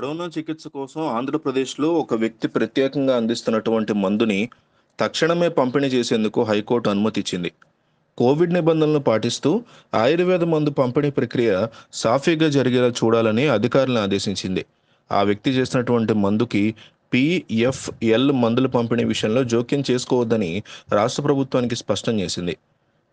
corona చికిత్స కోసం ఆంధ్రప్రదేశ్లో ఒక వ్యక్తి ప్రత్యేకంగా అందిస్తున్నటువంటి మందుని తక్షణమే పంపిణీ చేసేందుకు హైకోర్టు అనుమతిచ్చింది కోవిడ్ నిబంధనలు పాటిస్తూ ఆయుర్వేద మందు పంపిణీ ప్రక్రియ సాఫీగా జరిగేలా చూడాలని అధికారులను ఆదేశించింది ఆ వ్యక్తి చేసినటువంటి మందుకి పిఎఫ్ఎల్ మందుల పంపిణీ విషయంలో జోక్యం చేసుకోవద్దని రాష్ట్ర ప్రభుత్వానికి స్పష్టం చేసింది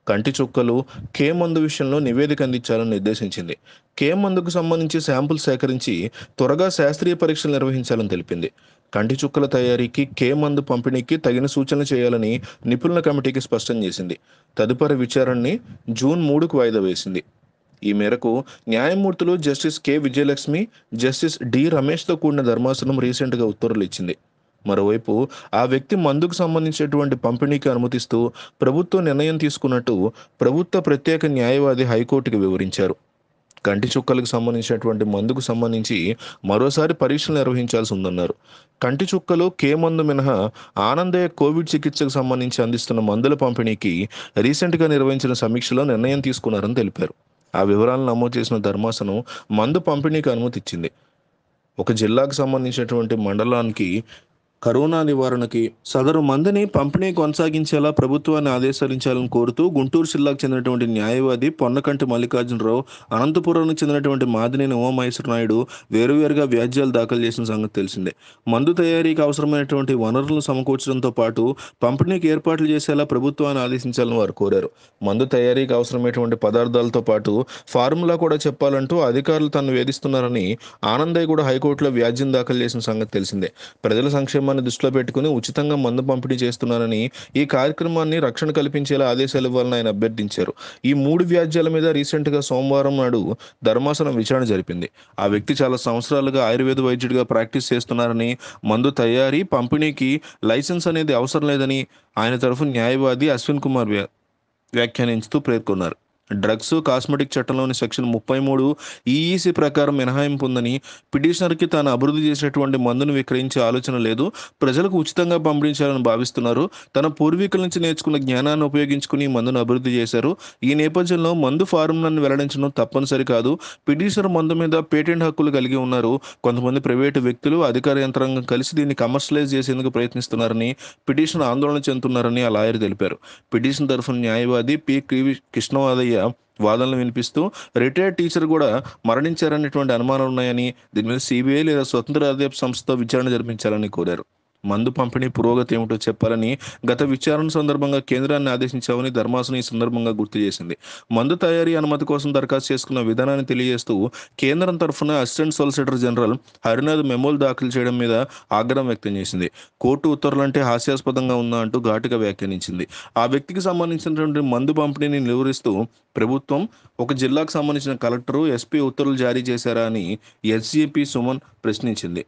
కంటి చుక్కలు కే మందు విషయంలో నివేదిక అందించాలని నిర్దేశించింది కే మందుకు సంబంధించి శాంపుల్ సేకరించి త్వరగా శాస్త్రీయ పరీక్షలు నిర్వహించాలని తెలిపింది కంటి చుక్కల తయారీకి కే మందు పంపిణీకి తగిన సూచనలు చేయాలని నిపుణుల కమిటీకి స్పష్టం చేసింది తదుపరి విచారణని జూన్ మూడుకు వాయిదా వేసింది ఈ మేరకు న్యాయమూర్తులు justice K Vijayalakshmi justice D రమేష్తో కూడిన ధర్మాసనం రీసెంట్గా ఉత్తర్వులు ఇచ్చింది మరోవైపు ఆ వ్యక్తి మందుకు సంబంధించినటువంటి పంపిణీకి అనుమతిస్తూ ప్రభుత్వం నిర్ణయం తీసుకున్నట్టు ప్రభుత్వ ప్రత్యేక న్యాయవాది హైకోర్టుకి వివరించారు కంటి చుక్కలకు సంబంధించినటువంటి మందుకు సంబంధించి మరోసారి పరీక్షలు నిర్వహించాల్సి ఉందన్నారు కంటి చుక్కలు కే మందు మినహా ఆనందయ్య కోవిడ్ చికిత్సకు సంబంధించి అందిస్తున్న మందుల పంపిణీకి రీసెంట్గా నిర్వహించిన సమీక్షలో నిర్ణయం తీసుకున్నారని తెలిపారు ఆ వివరాలను నమోదు చేసిన ధర్మాసనం మందు పంపిణీకి అనుమతి ఇచ్చింది ఒక జిల్లాకు సంబంధించినటువంటి మండలానికి కరోనా నివారణకి సదరు మందిని పంపిణీ కొనసాగించేలా ప్రభుత్వాన్ని ఆదేశాలించాలని కోరుతూ గుంటూరు జిల్లాకు చెందినటువంటి న్యాయవాది పొన్నకంటి మల్లికార్జునరావు అనంతపురానికి చెందినటువంటి మాదినేని ఉమామహేశ్వర నాయుడు వేరువేరుగా వ్యాజ్యాలు దాఖలు చేసిన సంగతి తెలిసిందే మందు తయారీకి అవసరమైనటువంటి వనరులను సమకూర్చడంతో పాటు పంపిణీకి ఏర్పాట్లు చేసేలా ప్రభుత్వాన్ని ఆదేశించాలని వారు కోరారు మందు తయారీకి అవసరమైనటువంటి పదార్థాలతో పాటు ఫార్ములా కూడా చెప్పాలంటూ అధికారులు తను వేధిస్తున్నారని ఆనందయ్య కూడా హైకోర్టులో వ్యాజ్యం దాఖలు చేసిన సంగతి తెలిసిందే ప్రజల సంక్షేమ కార్యక్రమాన్ని దృష్టిలో పెట్టుకుని ఉచితంగా మందు పంపిణీ చేస్తున్నారని ఈ కార్యక్రమాన్ని రక్షణ కల్పించేలా ఆదేశాలు ఇవ్వాలని ఆయన అభ్యర్థించారు ఈ మూడు వ్యాజ్యాల మీద రీసెంట్గా సోమవారం నాడు ధర్మాసనం విచారణ జరిపింది ఆ వ్యక్తి చాలా సంవత్సరాలుగా ఆయుర్వేద వైద్యుడిగా ప్రాక్టీస్ చేస్తున్నారని మందు తయారీ పంపిణీకి లైసెన్స్ అనేది అవసరం లేదని ఆయన తరఫు న్యాయవాది అశ్విన్ కుమార్ వ్యాఖ్యానించుతూ పేర్కొన్నారు డ్రగ్స్ కాస్మెటిక్ చట్టంలోని సెక్షన్ ముప్పై మూడు ఈఈసీ e e ప్రకారం మినహాయింపు ఉందని పిటిషనర్కి తాను అభివృద్ధి చేసినటువంటి మందును విక్రయించే ఆలోచన లేదు ప్రజలకు ఉచితంగా పంపించాలని భావిస్తున్నారు తన పూర్వీకుల నుంచి నేర్చుకున్న జ్ఞానాన్ని ఉపయోగించుకుని మందును అభివృద్ధి చేశారు ఈ నేపథ్యంలో మందు ఫారంలను వెల్లడించడం తప్పనిసరి కాదు పిటిషనర్ మందు మీద పేటెంట్ హక్కులు కలిగి ఉన్నారు కొంతమంది ప్రైవేటు వ్యక్తులు అధికార యంత్రాంగం కలిసి దీన్ని కమర్షియలైజ్ చేసేందుకు ప్రయత్నిస్తున్నారని పిటిషన్ ఆందోళన చెందుతున్నారని ఆ లాయర్ తెలిపారు పిటిషన్ తరఫున న్యాయవాది పి కృష్ణవాదయ్య వాదనలు వినిపిస్తూ రిటైర్డ్ టీచర్ కూడా మరణించారనేటువంటి అనుమానాలు ఉన్నాయని దీని మీద సిబిఐ లేదా స్వతంత్ర అధ్యాప సంస్థతో విచారణ జరిపించాలని కోరారు మందు పంపిణీ పురోగతి ఏమిటో చెప్పాలని గత విచారణ సందర్భంగా కేంద్రాన్ని ఆదేశించామని ధర్మాసనం ఈ సందర్భంగా గుర్తు చేసింది మందు తయారీ అనుమతి కోసం దరఖాస్తు చేసుకున్న విధానాన్ని తెలియజేస్తూ కేంద్రం తరఫున అసిస్టెంట్ సొలిసిటర్ జనరల్ హరినాథ్ మెమోలు దాఖలు చేయడం మీద ఆగ్రహం వ్యక్తం చేసింది కోర్టు ఉత్తర్వులంటే హాస్యాస్పదంగా ఉందా అంటూ ఘాటుగా వ్యాఖ్యానించింది ఆ వ్యక్తికి సంబంధించినటువంటి మందు పంపిణీని నిలువరిస్తూ ప్రభుత్వం ఒక జిల్లాకు సంబంధించిన కలెక్టరు ఎస్పీ ఉత్తర్వులు జారీ చేశారా అని ఎస్జీపీ సుమన్ ప్రశ్నించింది